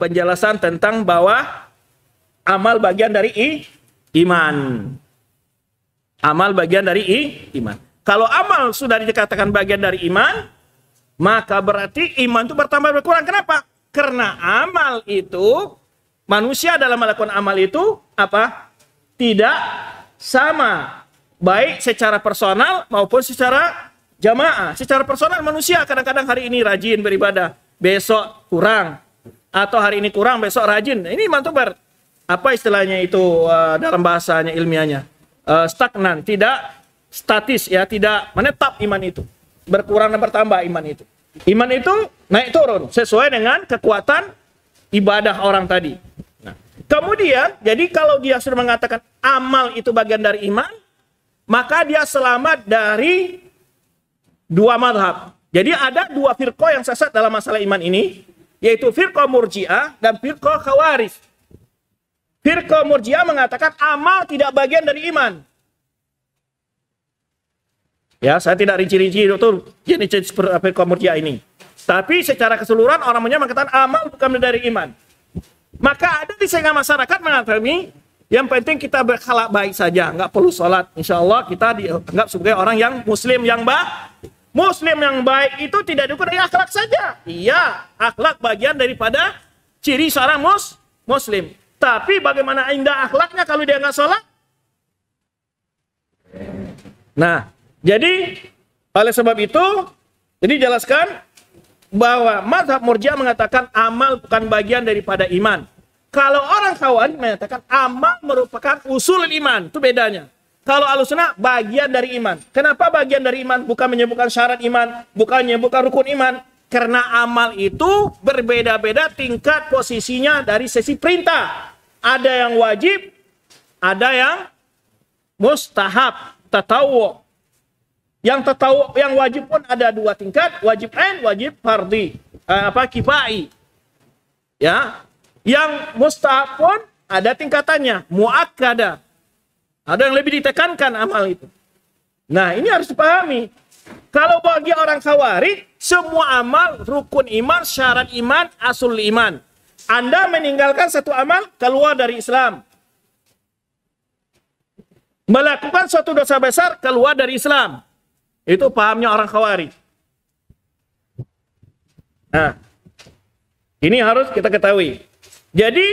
penjelasan tentang bahwa amal bagian dari i, iman. Amal bagian dari i, iman. Kalau amal sudah dikatakan bagian dari iman, maka berarti iman itu bertambah berkurang. Kenapa? Karena amal itu manusia dalam melakukan amal itu apa? Tidak sama baik secara personal maupun secara jamaah. Secara personal manusia kadang-kadang hari ini rajin beribadah, besok kurang, atau hari ini kurang besok rajin ini mantubar apa istilahnya itu uh, dalam bahasanya ilmiahnya uh, stagnan tidak statis ya tidak menetap iman itu berkurang dan bertambah iman itu iman itu naik turun sesuai dengan kekuatan ibadah orang tadi nah, kemudian jadi kalau dia sudah mengatakan amal itu bagian dari iman maka dia selamat dari dua madhab jadi ada dua firqo yang sesat dalam masalah iman ini yaitu firqa murji'ah dan firqa khawarij. Firqa murji'ah mengatakan amal tidak bagian dari iman. Ya, saya tidak rinci-rinci itu jenis-jenis firqa murji'ah ini. Tapi secara keseluruhan orang mengatakan amal bukan dari iman. Maka ada di tengah masyarakat mengatakan yang penting kita berkhalak baik saja, nggak perlu sholat. Insya Allah kita dianggap sebagai orang yang muslim yang baik. Muslim yang baik itu tidak diukur dari akhlak saja. Iya, akhlak bagian daripada ciri seorang mus muslim. Tapi bagaimana indah akhlaknya kalau dia nggak sholat? Nah, jadi oleh sebab itu, jadi jelaskan bahwa mazhab Murja mengatakan amal bukan bagian daripada iman. Kalau orang kawan mengatakan amal merupakan usul iman, itu bedanya. Kalau Alusna bagian dari iman. Kenapa bagian dari iman? Bukan menyebutkan syarat iman, bukan menyebutkan rukun iman. Karena amal itu berbeda-beda tingkat posisinya dari sesi perintah. Ada yang wajib, ada yang mustahab, tatawo. Yang tatawo, yang wajib pun ada dua tingkat, wajib N, wajib fardi, eh, apa kipai. Ya. Yang mustahab pun ada tingkatannya, muakkada, ada yang lebih ditekankan amal itu. Nah, ini harus dipahami. Kalau bagi orang khawari, semua amal, rukun iman, syarat iman, asul iman. Anda meninggalkan satu amal, keluar dari Islam. Melakukan suatu dosa besar, keluar dari Islam. Itu pahamnya orang khawari. Nah, ini harus kita ketahui. Jadi,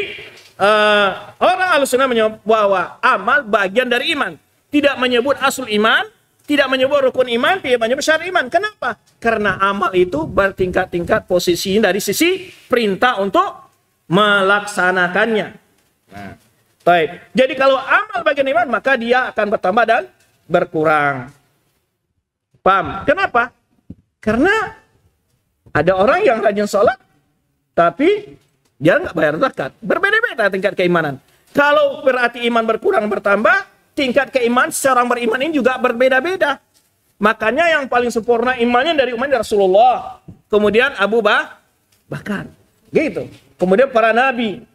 uh, orang al-sunnah menyebut bahwa amal bagian dari iman. Tidak menyebut asul iman, tidak menyebut rukun iman, tidak menyebut syarat iman. Kenapa? Karena amal itu bertingkat-tingkat posisinya dari sisi perintah untuk melaksanakannya. Nah, baik. Jadi kalau amal bagian iman, maka dia akan bertambah dan berkurang. Pam, Kenapa? Karena ada orang yang rajin sholat, tapi dia nggak bayar zakat. Berbeda-beda tingkat keimanan. Kalau berarti iman berkurang bertambah, tingkat keiman seorang beriman ini juga berbeda-beda. Makanya yang paling sempurna imannya dari umat Rasulullah. Kemudian Abu Bakar. Gitu. Kemudian para nabi.